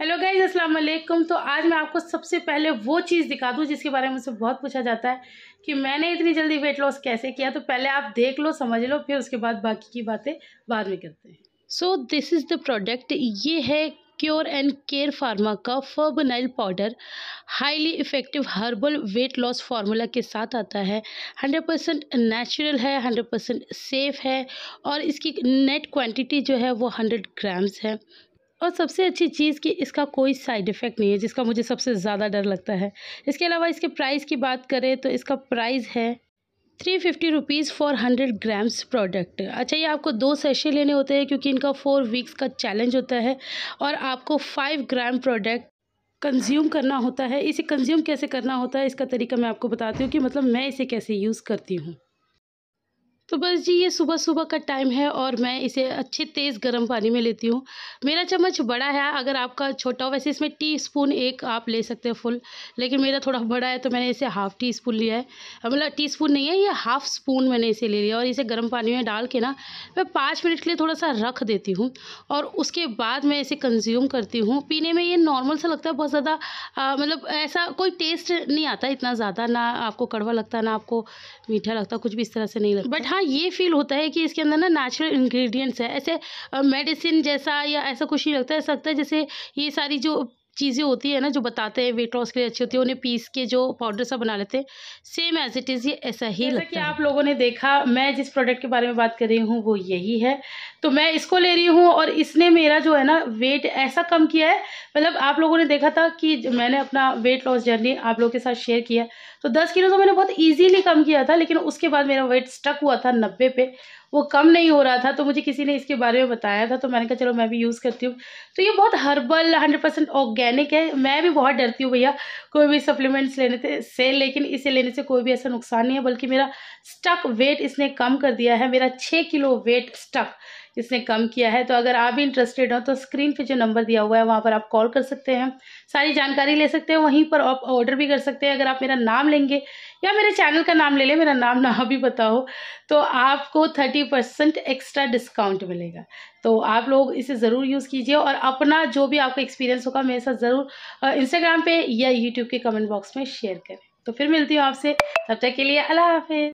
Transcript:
Hello guys अस्सलाम वालेकुम तो आज मैं आपको सबसे पहले वो चीज़ दिखा दूँ जिसके बारे में मुझसे बहुत पूछा जाता है कि मैंने इतनी जल्दी वेट लॉस कैसे किया तो पहले आप देख लो समझ लो फिर उसके बाद बाकी की बातें बाद में करते हैं so this is the product ये है क्योर एंड केयर फार्मा का फर्बनाइल powder highly effective herbal weight loss formula के साथ आता है 100 परसेंट नेचुरल है 100 परसेंट सेफ है और इसकी नेट क्वांटिटी जो है वो 100 ग्राम्स है और सबसे अच्छी चीज़ कि इसका कोई साइड इफ़ेक्ट नहीं है जिसका मुझे सबसे ज़्यादा डर लगता है इसके अलावा इसके प्राइस की बात करें तो इसका प्राइस है three fifty rupees for hundred grams product अच्छा ये आपको दो सेशे लेने होते हैं क्योंकि इनका फोर वीक्स का चैलेंज होता है और आपको फाइव ग्राम प्रोडक्ट कंज्यूम करना होता है इसे कंज्यूम कैसे करना होता है इसका तरीका मैं आपको बताती हूँ कि मतलब मैं इसे कैसे यूज़ करती हूँ तो बस जी ये सुबह सुबह का टाइम है और मैं इसे अच्छे तेज़ गर्म पानी में लेती हूँ मेरा चम्मच बड़ा है अगर आपका छोटा हो वैसे इसमें टी स्पून एक आप ले सकते हैं फुल लेकिन मेरा थोड़ा बड़ा है तो मैंने इसे हाफ़ टी स्पून लिया है मतलब टी स्पून नहीं है ये हाफ़ स्पून मैंने इसे ले लिया और इसे गर्म पानी में डाल के ना मैं पाँच मिनट के लिए थोड़ा सा रख देती हूँ और उसके बाद मैं इसे कंज्यूम करती हूँ पीने में ये नॉर्मल सा लगता है बहुत ज़्यादा मतलब ऐसा कोई टेस्ट नहीं आता इतना ज़्यादा ना आपको कड़वा लगता ना आपको मीठा लगता कुछ भी इस तरह से नहीं लगता बट जहाँ ये फील होता है कि इसके अंदर ना नेचुरल इंग्रेडिएंट्स है ऐसे मेडिसिन जैसा या ऐसा कुछ नहीं लगता है सकता है जैसे ये सारी जो चीज़ें होती है ना जो बताते हैं वेट लॉस के लिए अच्छी होती है उन्हें पीस के जो पाउडर सा बना लेते हैं सेम एज इट इज़ ये ऐसा ही लगता कि है। आप लोगों ने देखा मैं जिस प्रोडक्ट के बारे में बात कर रही हूँ वो यही है तो मैं इसको ले रही हूँ और इसने मेरा जो है ना वेट ऐसा कम किया है मतलब आप लोगों ने देखा था कि मैंने अपना वेट लॉस जर्नी आप लोगों के साथ शेयर किया तो दस किलो तो मैंने बहुत ईजिली कम किया था लेकिन उसके बाद मेरा वेट स्टक हुआ था नब्बे पे वो कम नहीं हो रहा था तो मुझे किसी ने इसके बारे में बताया था तो मैंने कहा चलो मैं भी यूज़ करती हूँ तो ये बहुत हर्बल हंड्रेड परसेंट ऑर्गेनिक है मैं भी बहुत डरती हूँ भैया कोई भी सप्लीमेंट्स लेने थे से लेकिन इसे लेने से कोई भी ऐसा नुकसान नहीं है बल्कि मेरा स्टक वेट इसने कम कर दिया है मेरा छः किलो वेट स्टक इसने कम किया है तो अगर आप भी इंटरेस्टेड हो तो स्क्रीन पे जो नंबर दिया हुआ है वहाँ पर आप कॉल कर सकते हैं सारी जानकारी ले सकते हैं वहीं पर आप ऑर्डर भी कर सकते हैं अगर आप मेरा नाम लेंगे या मेरे चैनल का नाम ले लें मेरा नाम ना भी बताओ तो आपको थर्टी परसेंट एक्स्ट्रा डिस्काउंट मिलेगा तो आप लोग इसे ज़रूर यूज़ कीजिए और अपना जो भी आपका एक्सपीरियंस होगा मेरे साथ ज़रूर इंस्टाग्राम पर या यूट्यूब के कमेंट बॉक्स में शेयर करें तो फिर मिलती हूँ आपसे तब तक के लिए अल्लाह हाफिज़